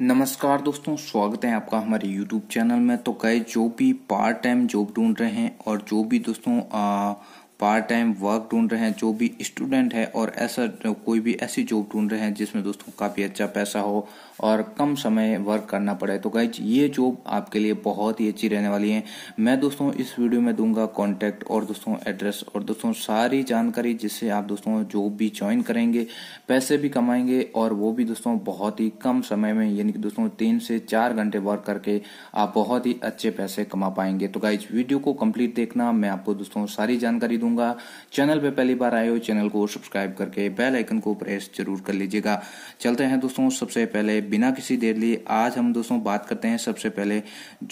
नमस्कार दोस्तों स्वागत है आपका हमारे YouTube चैनल में तो गए जो भी पार्ट टाइम जॉब ढूंढ रहे हैं और जो भी दोस्तों पार्ट टाइम वर्क ढूंढ रहे हैं जो भी स्टूडेंट है और ऐसा कोई भी ऐसी जॉब ढूंढ रहे हैं जिसमें दोस्तों काफ़ी अच्छा पैसा हो और कम समय वर्क करना पड़े तो गाइज ये जॉब आपके लिए बहुत ही अच्छी रहने वाली है मैं दोस्तों इस वीडियो में दूंगा कॉन्टैक्ट और दोस्तों एड्रेस और दोस्तों सारी जानकारी जिससे आप दोस्तों जॉब भी ज्वाइन करेंगे पैसे भी कमाएंगे और वो भी दोस्तों बहुत ही कम समय में यानी कि दोस्तों तीन से चार घंटे वर्क करके आप बहुत ही अच्छे पैसे कमा पाएंगे तो गाइज वीडियो को कम्प्लीट देखना मैं आपको दोस्तों सारी जानकारी दूंगा चैनल पर पहली बार आए हो चैनल को सब्सक्राइब करके बेल आइकन को प्रेस जरूर कर लीजिएगा चलते हैं दोस्तों सबसे पहले बिना किसी देर लिए आज हम दोस्तों बात करते हैं सबसे पहले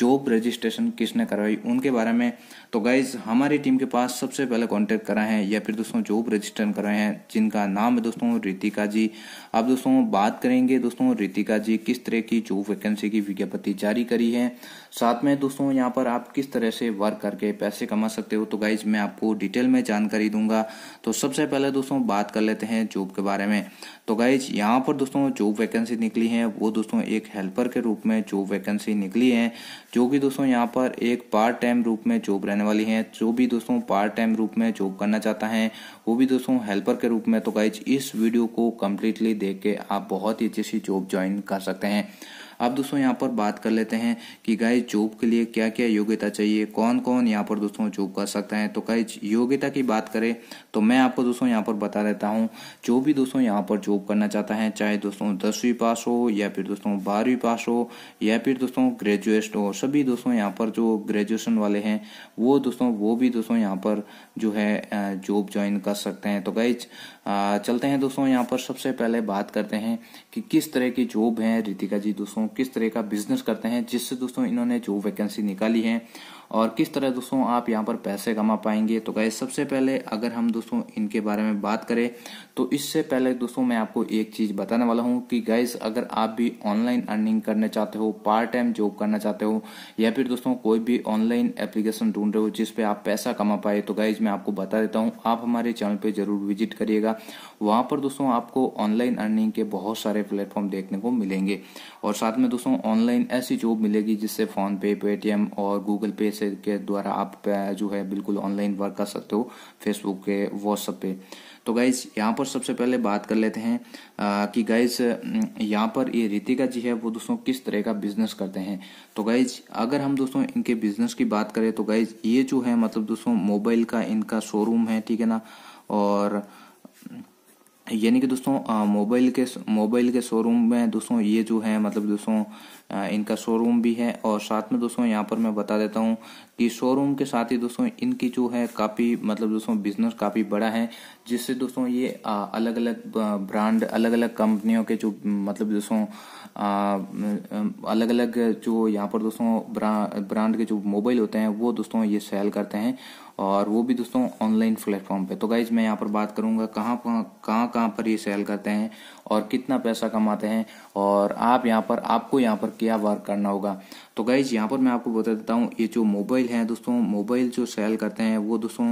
जॉब रजिस्ट्रेशन किसने करवाई उनके बारे में तो गाइज हमारी टीम के पास सबसे पहले कॉन्टेक्ट करा है या फिर दोस्तों जॉब रजिस्ट्रेशन कराए हैं जिनका नाम है दोस्तों रितिका जी अब दोस्तों बात करेंगे दोस्तों रितिका जी किस तरह की जॉब वैकेंसी की विज्ञापति जारी करी है साथ में दोस्तों यहाँ पर आप किस तरह से वर्क करके पैसे कमा सकते हो तो गाइज मैं आपको डिटेल में जानकारी दूंगा तो सबसे पहले दोस्तों बात कर लेते हैं जॉब के बारे में तो गाइज यहाँ पर दोस्तों जॉब वैकेंसी निकली है वो दोस्तों एक हेल्पर के रूप में जॉब वैकेंसी निकली है जो कि दोस्तों यहाँ पर एक पार्ट टाइम रूप में जॉब रहने वाली है जो भी दोस्तों पार्ट टाइम रूप में जॉब करना चाहता है वो भी दोस्तों हेल्पर के रूप में तो गाइज इस वीडियो को कम्प्लीटली देख के आप बहुत ही अच्छी सी जॉब ज्वाइन कर सकते हैं अब दोस्तों यहाँ पर बात कर लेते हैं कि गाय जॉब के लिए क्या क्या योग्यता चाहिए कौन कौन यहाँ पर दोस्तों जॉब कर सकते हैं तो गाय योग्यता की बात करें तो मैं आपको दोस्तों यहाँ पर बता देता हूँ जो भी दोस्तों यहाँ पर जॉब करना चाहता है चाहे दोस्तों दसवीं पास हो या फिर दोस्तों बारहवीं पास हो या फिर दोस्तों ग्रेजुएट हो सभी दोस्तों यहाँ पर जो ग्रेजुएशन वाले हैं वो दोस्तों वो भी दोस्तों यहाँ पर जो है जॉब ज्वाइन कर सकते हैं तो गई चलते हैं दोस्तों यहाँ पर सबसे पहले बात करते हैं कि किस तरह की जॉब है रितिका जी दोस्तों किस तरह का बिजनेस करते हैं जिससे दोस्तों इन्होंने जॉब वैकेंसी निकाली है और किस तरह दोस्तों आप यहाँ पर पैसे कमा पाएंगे तो गए सबसे पहले अगर हम दोस्तों दोस्तों इनके बारे में बात करें तो इससे पहले दोस्तों मैं आपको एक चीज़ बताने वाला हूँ कि गाइज अगर आप भी ऑनलाइन अर्निंग करना चाहते हो पार्ट टाइम जॉब करना चाहते हो या फिर दोस्तों कोई भी ऑनलाइन एप्लीकेशन ढूंढ रहे हो जिसपे आप पैसा कमा पाए तो गाइज मैं आपको बता देता हूँ आप हमारे चैनल पर जरूर विजिट करिएगा वहां पर दोस्तों आपको ऑनलाइन अर्निंग के बहुत सारे प्लेटफॉर्म देखने को मिलेंगे और साथ में दोस्तों ऑनलाइन ऐसी जॉब मिलेगी जिससे फोन पे पेटीएम और गूगल पे से के द्वारा आप जो है बिल्कुल ऑनलाइन वर्क कर सकते हो फेसबुक के व्हाट्सअप पे तो गाइज यहाँ पर सबसे पहले बात कर लेते हैं आ, कि गाइज यहाँ पर ये रितिका जी है वो दोस्तों किस तरह का बिजनेस करते हैं तो गाइज अगर हम दोस्तों इनके बिजनेस की बात करें तो गाइज ये जो है मतलब दोस्तों मोबाइल का इनका शोरूम है ठीक है ना और यानी कि दोस्तों मोबाइल के मोबाइल के शोरूम में दोस्तों ये जो है मतलब दोस्तों इनका शोरूम भी है और साथ में दोस्तों यहाँ पर मैं बता देता हूँ कि शोरूम के साथ ही दोस्तों इनकी जो है काफ़ी मतलब दोस्तों बिजनेस काफ़ी बड़ा है जिससे दोस्तों ये अलग अलग ब्रांड अलग अलग कंपनियों के जो मतलब दोस्तों अलग अलग जो यहाँ पर दोस्तों ब्रांड के जो मोबाइल होते हैं वो दोस्तों ये सेल करते हैं और वो भी दोस्तों ऑनलाइन प्लेटफॉर्म पे तो गाइज मैं यहाँ पर बात करूंगा कहाँ कहाँ कहाँ पर ये सेल करते हैं और कितना पैसा कमाते हैं और आप यहाँ पर आपको यहाँ पर क्या वर्क करना होगा तो गाइज यहाँ पर मैं आपको बता देता हूँ ये जो मोबाइल है दोस्तों मोबाइल जो सेल करते हैं वो दोस्तों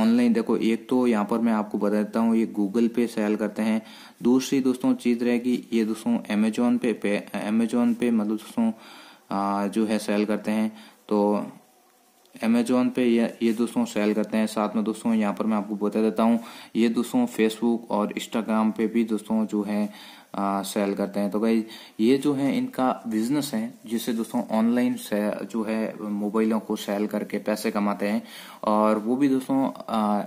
ऑनलाइन देखो एक तो यहाँ पर मैं आपको बता देता हूँ ये गूगल पे सेल करते हैं दूसरी दोस्तों चीज़ रहेगी ये दोस्तों अमेजोन पे अमेजोन पे मतलब दोस्तों जो है सेल करते हैं तो अमेजोन पे ये ये दोस्तों सेल करते हैं साथ में दोस्तों यहाँ पर मैं आपको बता देता हूँ ये दोस्तों फेसबुक और इंस्टाग्राम पे भी दोस्तों जो है आ, सेल करते हैं तो भाई ये जो है इनका बिजनेस है जिसे दोस्तों ऑनलाइन जो है मोबाइलों को सेल करके पैसे कमाते हैं और वो भी दोस्तों आ,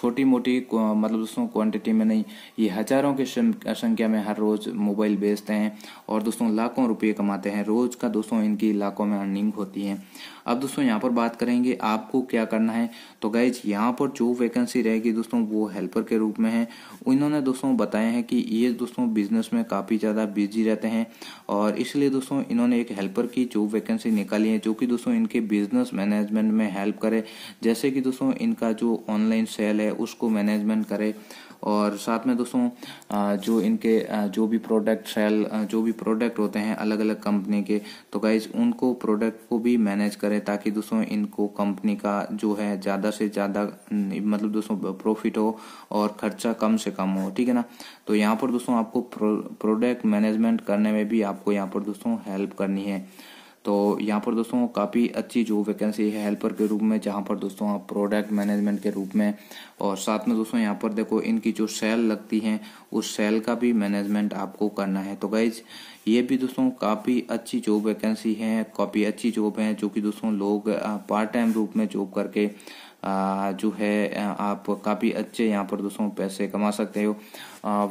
छोटी मोटी मतलब दोस्तों क्वांटिटी में नहीं ये हजारों की संख्या में हर रोज मोबाइल बेचते हैं और दोस्तों लाखों रुपये कमाते हैं रोज का दोस्तों इनकी लाखों में अर्निंग होती है अब दोस्तों यहाँ पर बात करेंगे आपको क्या करना है तो गाइज यहाँ पर जो वैकेंसी रहेगी दोस्तों वो हेल्पर के रूप में है इन्होंने दोस्तों बताया है कि ये दोस्तों बिजनेस में काफ़ी ज़्यादा बिजी रहते हैं और इसलिए दोस्तों इन्होंने एक हेल्पर की जॉब वैकेंसी निकाली है जो कि दोस्तों इनके बिजनेस मैनेजमेंट में हेल्प करे जैसे कि दोस्तों इनका जो ऑनलाइन सेल है है उसको मैनेजमेंट करे और साथ में दोस्तों जो इनके जो भी प्रोडक्ट सेल जो भी प्रोडक्ट होते हैं अलग अलग कंपनी के तो गाइज उनको प्रोडक्ट को भी मैनेज करें ताकि दोस्तों इनको कंपनी का जो है ज़्यादा से ज़्यादा मतलब दोस्तों प्रॉफिट हो और खर्चा कम से कम हो ठीक है ना तो यहाँ पर दोस्तों आपको प्रोडक्ट मैनेजमेंट करने में भी आपको यहाँ पर दोस्तों हेल्प करनी है तो यहाँ पर दोस्तों काफ़ी अच्छी जो वैकेंसी है हेल्पर के रूप में जहाँ पर दोस्तों आप प्रोडक्ट मैनेजमेंट के रूप में और साथ में दोस्तों यहाँ पर देखो इनकी जो सेल लगती हैं उस सेल का भी मैनेजमेंट आपको करना है तो गाइज ये भी दोस्तों काफ़ी अच्छी जॉब वैकेंसी है काफ़ी अच्छी जॉब है जो कि दोस्तों लोग पार्ट टाइम रूप में जॉब करके जो है आप काफ़ी अच्छे यहाँ पर दोस्तों पैसे कमा सकते हो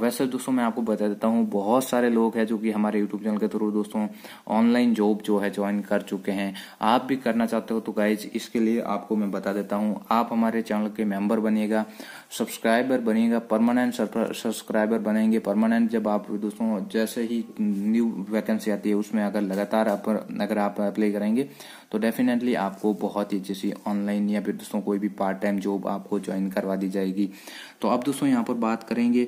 वैसे दोस्तों मैं आपको बता देता हूँ बहुत सारे लोग हैं जो कि हमारे यूट्यूब चैनल के थ्रू दोस्तों ऑनलाइन जॉब जो है ज्वाइन कर चुके हैं आप भी करना चाहते हो तो गाइज इसके लिए आपको मैं बता देता हूँ आप हमारे चैनल के मेंबर बनिएगा सब्सक्राइबर बनिएगा परमानेंट सब्सक्राइबर बनेंगे परमानेंट जब आप दोस्तों जैसे ही न्यू वैकेंसी आती है उसमें अगर लगातार अगर आप अप्लाई करेंगे तो डेफिनेटली आपको बहुत ही जैसी ऑनलाइन या फिर दोस्तों कोई कोई भी पार्ट टाइम जॉब आपको ज्वाइन करवा दी जाएगी तो अब दोस्तों यहाँ पर बात करेंगे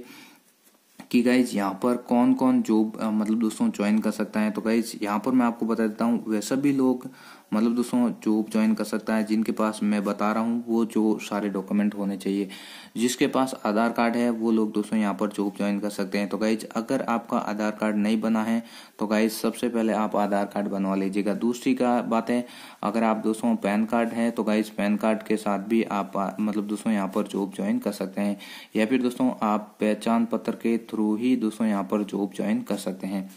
कि गाइज यहाँ पर कौन कौन जॉब मतलब दोस्तों ज्वाइन कर सकता है तो गाइज यहाँ पर मैं आपको बता देता हूँ वैसे भी लोग मतलब दोस्तों जॉब ज्वाइन कर सकता है जिनके पास मैं बता रहा हूँ वो जो सारे डॉक्यूमेंट होने चाहिए जिसके पास आधार कार्ड है वो लोग दोस्तों यहाँ पर जॉब ज्वाइन कर सकते हैं तो गाइज अगर आपका आधार कार्ड नहीं बना है तो गाइज सबसे पहले आप आधार कार्ड बनवा लीजिएगा दूसरी का बात है अगर आप दोस्तों पैन कार्ड है तो गाइज पैन कार्ड के साथ भी आप मतलब दोस्तों यहाँ पर जॉब ज्वाइन कर सकते हैं या फिर दोस्तों आप पहचान पत्र के थ्रू ही दोस्तों यहाँ पर जॉब ज्वाइन कर सकते हैं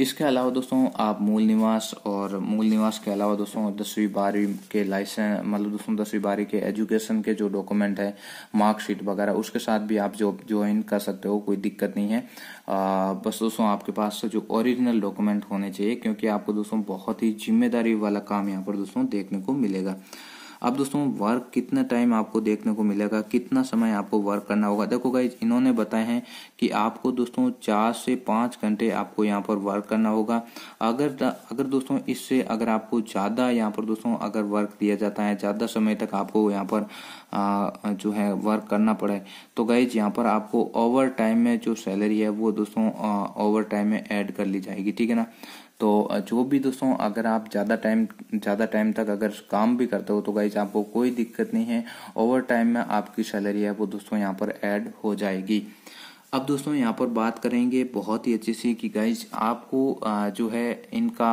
इसके अलावा दोस्तों आप मूल निवास और मूल निवास के अलावा दोस्तों दसवीं बारहवीं के लाइसेंस मतलब दोस्तों दसवीं बारहवीं के एजुकेशन के जो डॉक्यूमेंट है मार्कशीट वगैरह उसके साथ भी आप जो ज्वाइन कर सकते हो कोई दिक्कत नहीं है आ, बस दोस्तों आपके पास जो ओरिजिनल डॉक्यूमेंट होने चाहिए क्योंकि आपको दोस्तों बहुत ही जिम्मेदारी वाला काम यहाँ पर दोस्तों देखने को मिलेगा अब दोस्तों वर्क कितना टाइम आपको देखने को मिलेगा कितना समय आपको वर्क करना होगा देखो गाइज इन्होंने बताए हैं कि आपको दोस्तों चार से पाँच घंटे आपको यहाँ पर वर्क करना होगा अगर अगर दोस्तों इससे अगर आपको ज़्यादा यहाँ पर दोस्तों अगर वर्क दिया जाता है ज़्यादा समय तक आपको यहाँ पर आ, जो है वर्क करना पड़े तो गाइज यहाँ पर आपको ओवर टाइम में जो सैलरी है वो दोस्तों ओवर टाइम में ऐड कर ली जाएगी ठीक है ना तो जो भी दोस्तों अगर आप ज़्यादा टाइम ज़्यादा टाइम तक अगर काम भी करते हो तो गाइज आपको कोई दिक्कत नहीं है ओवर टाइम में आपकी सैलरी है वो दोस्तों यहाँ पर एड हो जाएगी अब दोस्तों यहाँ पर बात करेंगे बहुत ही अच्छे से कि गाइज आपको जो है इनका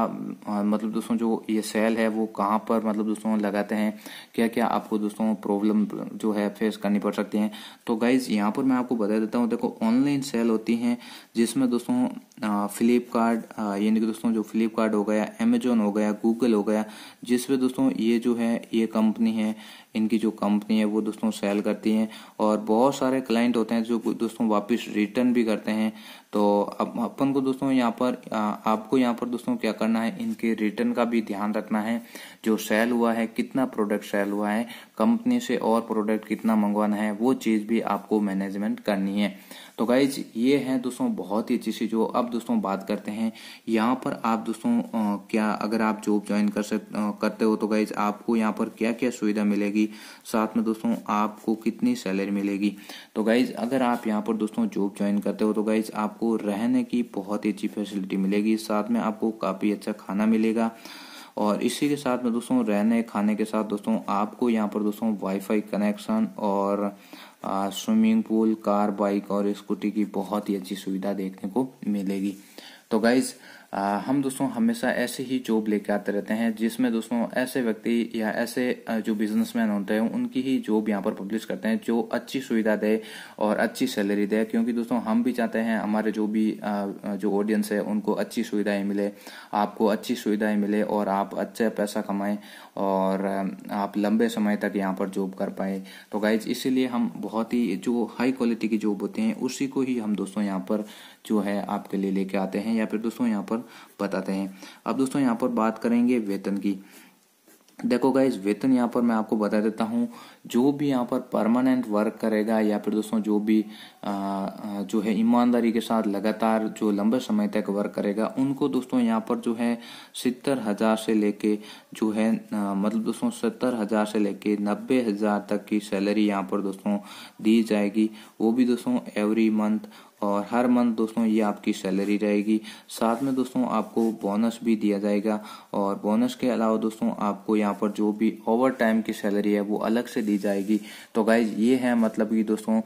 मतलब दोस्तों जो ये सेल है वो कहाँ पर मतलब दोस्तों लगाते हैं क्या क्या आपको दोस्तों प्रॉब्लम जो है फेस करनी पड़ सकती हैं तो गाइज यहाँ पर मैं आपको बता देता हूँ देखो ऑनलाइन सेल होती हैं जिसमें दोस्तों फ्लिपकार्ट यानी कि दोस्तों जो फ्लिपकार्ट हो गया अमेजोन हो गया गूगल हो गया जिसमें दोस्तों ये जो है ये कंपनी है इनकी जो कंपनी है वो दोस्तों सेल करती हैं और बहुत सारे क्लाइंट होते हैं जो दोस्तों वापस रिटर्न भी करते हैं तो अब अपन को दोस्तों यहाँ पर आ, आपको यहाँ पर दोस्तों क्या करना है इनके रिटर्न का भी ध्यान रखना है जो सेल हुआ है कितना प्रोडक्ट सेल हुआ है कंपनी से और प्रोडक्ट कितना मंगवाना है वो चीज़ भी आपको मैनेजमेंट करनी है तो गाइज ये है दोस्तों बहुत ही अच्छी चीज़ जो अब दोस्तों बात करते हैं यहाँ पर आप दोस्तों क्या अगर आप जॉब ज्वाइन कर सकते करते हो तो गाइज आपको यहाँ पर क्या क्या सुविधा मिलेगी साथ में दोस्तों आपको कितनी सैलरी मिलेगी तो गाइज अगर आप यहाँ पर दोस्तों जॉब ज्वाइन करते हो तो गाइज आप आपको रहने की बहुत ही अच्छी फैसिलिटी मिलेगी साथ में आपको काफ़ी अच्छा खाना मिलेगा और इसी के साथ में दोस्तों रहने खाने के साथ दोस्तों आपको यहाँ पर दोस्तों वाईफाई कनेक्शन और स्विमिंग पूल कार बाइक और स्कूटी की बहुत ही अच्छी सुविधा देखने को मिलेगी तो गाइज़ आ, हम दोस्तों हमेशा ऐसे ही जॉब लेके आते रहते हैं जिसमें दोस्तों ऐसे व्यक्ति या ऐसे जो बिजनेसमैन होते हैं उनकी ही जॉब यहाँ पर पब्लिश करते हैं जो अच्छी सुविधा दे और अच्छी सैलरी दे क्योंकि दोस्तों हम भी चाहते हैं हमारे जो भी जो ऑडियंस है उनको अच्छी सुविधाएं मिले आपको अच्छी सुविधाएं मिले और आप अच्छा पैसा कमाएं और आप लंबे समय तक यहाँ पर जॉब कर पाए तो गाइज इसीलिए हम बहुत ही जो हाई क्वालिटी की जॉब होती हैं उसी को ही हम दोस्तों यहाँ पर जो है आपके लिए लेके आते हैं या फिर दोस्तों यहाँ पर पर बताते हैं अब दोस्तों यहाँ पर बात करेंगे वेतन की देखो गाइज वेतन यहाँ पर मैं आपको बता देता हूँ जो भी यहाँ पर परमानेंट वर्क करेगा या फिर दोस्तों जो भी आ, जो है ईमानदारी के साथ लगातार जो लंबे समय तक वर्क करेगा उनको दोस्तों यहाँ पर जो है सत्तर हज़ार से लेके जो है आ, मतलब दोस्तों सत्तर हज़ार से लेके नब्बे हज़ार तक की सैलरी यहाँ पर दोस्तों दी जाएगी वो भी दोस्तों एवरी मंथ और हर मंथ दोस्तों ये आपकी सैलरी रहेगी साथ में दोस्तों आपको बोनस भी दिया जाएगा और बोनस के अलावा दोस्तों आपको यहाँ पर जो भी ओवर टाइम की सैलरी है वो अलग से दी जाएगी तो गाइज ये है मतलब कि दोस्तों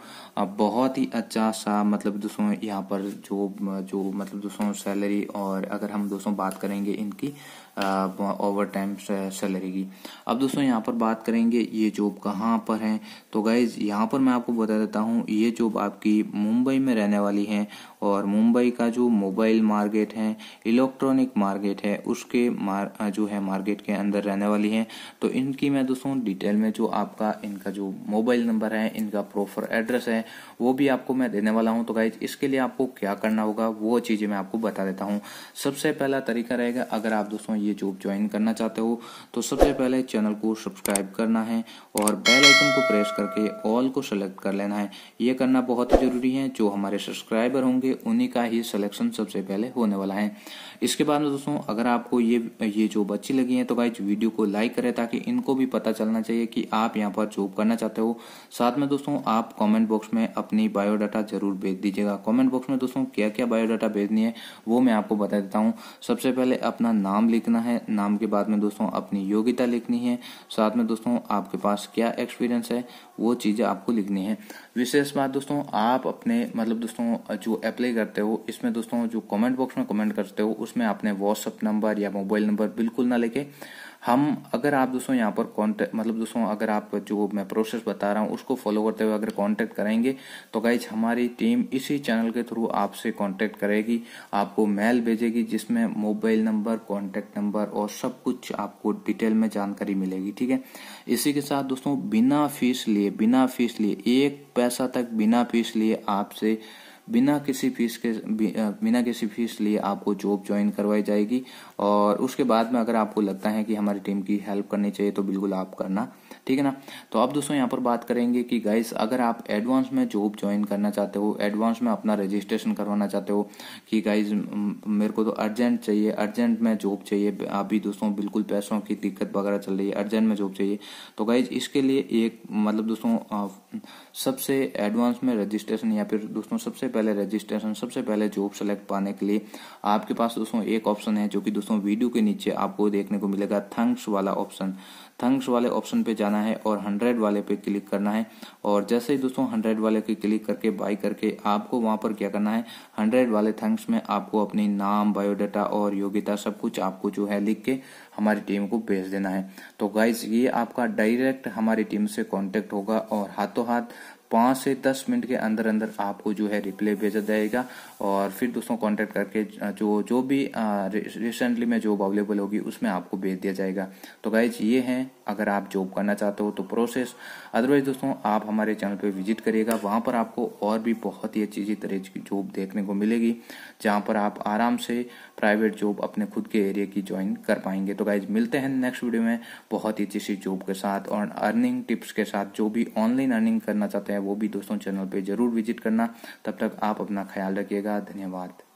बहुत ही अच्छा सा मतलब दोस्तों यहाँ पर जो जो मतलब दोस्तों सैलरी और अगर हम दोस्तों बात करेंगे इनकी ओवर टाइम सैलरी की अब दोस्तों यहाँ पर बात करेंगे ये जॉब कहाँ पर है तो गाइज यहाँ पर मैं आपको बता देता हूँ ये जॉब आपकी मुंबई में रहने वाली है और मुंबई का जो मोबाइल मार्केट है इलेक्ट्रॉनिक मार्केट है उसके मार जो है मार्केट के अंदर रहने वाली है तो इनकी मैं दोस्तों डिटेल में जो आपका इनका जो मोबाइल नंबर है इनका प्रोफर एड्रेस है वो भी आपको मैं देने वाला हूँ तो गाइज इसके लिए आपको क्या करना होगा वो चीज़ें मैं आपको बता देता हूँ सबसे पहला तरीका रहेगा अगर आप दोस्तों ये जॉब ज्वाइन करना चाहते हो तो सबसे पहले चैनल को सब्सक्राइब करना है और बेल आइकन को प्रेस करके ऑल को सेलेक्ट कर लेना है ये करना बहुत ही ज़रूरी है जो हमारे सब्सक्राइबर होंगे उन्हीं का ही सिलेक्शन सबसे पहले होने वाला है इसके बाद में दोस्तों अगर आपको ये ये जॉब अच्छी लगी है तो भाई वीडियो को लाइक करें ताकि इनको भी पता चलना चाहिए कि आप यहाँ पर जॉब करना चाहते हो साथ में दोस्तों आप कॉमेंट बॉक्स में अपनी बायोडाटा जरूर भेज दीजिएगा कॉमेंट बॉक्स में दोस्तों क्या क्या बायोडाटा भेजनी है वो मैं आपको बता देता हूँ सबसे पहले अपना नाम लिखना लिखना है नाम के बाद में दोस्तों अपनी योग्यता लिखनी है साथ में दोस्तों आपके पास क्या एक्सपीरियंस है वो चीज़ें आपको लिखनी है विशेष बात दोस्तों आप अपने मतलब दोस्तों जो अप्लाई करते हो इसमें दोस्तों जो कमेंट बॉक्स में कमेंट करते हो उसमें अपने व्हाट्सअप नंबर या मोबाइल नंबर बिल्कुल ना लेके हम अगर आप दोस्तों यहाँ पर कॉन्टेक्ट मतलब दोस्तों अगर आप जो मैं प्रोसेस बता रहा हूँ उसको फॉलो करते हुए अगर कॉन्टेक्ट करेंगे तो गाइज हमारी टीम इसी चैनल के थ्रू आपसे कॉन्टेक्ट करेगी आपको मेल भेजेगी जिसमें मोबाइल नंबर कॉन्टेक्ट नंबर और सब कुछ आपको डिटेल में जानकारी मिलेगी ठीक है इसी के साथ दोस्तों बिना फीस लिए बिना फीस लिए एक पैसा तक बिना फीस लिए आपसे बिना किसी फीस के बिना किसी फीस लिए आपको जॉब ज्वाइन करवाई जाएगी और उसके बाद में अगर आपको लगता है कि हमारी टीम की हेल्प करनी चाहिए तो बिल्कुल आप करना ठीक है ना तो अब दोस्तों यहाँ पर बात करेंगे कि गाइस अगर आप एडवांस में जॉब ज्वाइन करना चाहते हो एडवांस में अपना रजिस्ट्रेशन करवाना चाहते हो कि गाइस मेरे को तो अर्जेंट चाहिए अर्जेंट में जॉब चाहिए अभी दोस्तों बिल्कुल पैसों की दिक्कत वगैरह चल रही है अर्जेंट में जॉब चाहिए तो गाइज इसके लिए एक मतलब दोस्तों सबसे एडवांस में रजिस्ट्रेशन या फिर दोस्तों सबसे पहले रजिस्ट्रेशन सबसे पहले जॉब सेलेक्ट पाने के लिए आपके पास दोस्तों एक ऑप्शन है जो कि दोस्तों दोस्तों वीडियो के नीचे आपको देखने को मिलेगा थैंक्स वाला ऑप्शन थैंक्स वाले ऑप्शन पे जाना है और हंड्रेड वाले पे क्लिक करना है और जैसे ही दोस्तों हंड्रेड वाले पे क्लिक करके बाई करके आपको वहां पर क्या करना है हंड्रेड वाले थैंक्स में आपको अपने नाम बायोडाटा और योग्यता सब कुछ आपको जो है लिख के हमारी टीम को भेज देना है तो गाइज ये आपका डायरेक्ट हमारी टीम से कॉन्टेक्ट होगा और हाथों हाथ पाँच से दस मिनट के अंदर अंदर आपको जो है रिप्लाई भेजा जाएगा और फिर दोस्तों कांटेक्ट करके जो जो भी रिसेंटली में जॉब अवेलेबल होगी उसमें आपको भेज दिया जाएगा तो गाइज ये हैं अगर आप जॉब करना चाहते हो तो प्रोसेस अदरवाइज दोस्तों आप हमारे चैनल पर विजिट करिएगा वहाँ पर आपको और भी बहुत ही अच्छी अच्छी तरह की जॉब देखने को मिलेगी जहाँ पर आप आराम से प्राइवेट जॉब अपने खुद के एरिया की ज्वाइन कर पाएंगे तो गाइज मिलते हैं नेक्स्ट वीडियो में बहुत ही अच्छी सी जॉब के साथ और अर्निंग टिप्स के साथ जो भी ऑनलाइन अर्निंग करना चाहते हैं वो भी दोस्तों चैनल पर जरूर विजिट करना तब तक आप अपना ख्याल रखिएगा धन्यवाद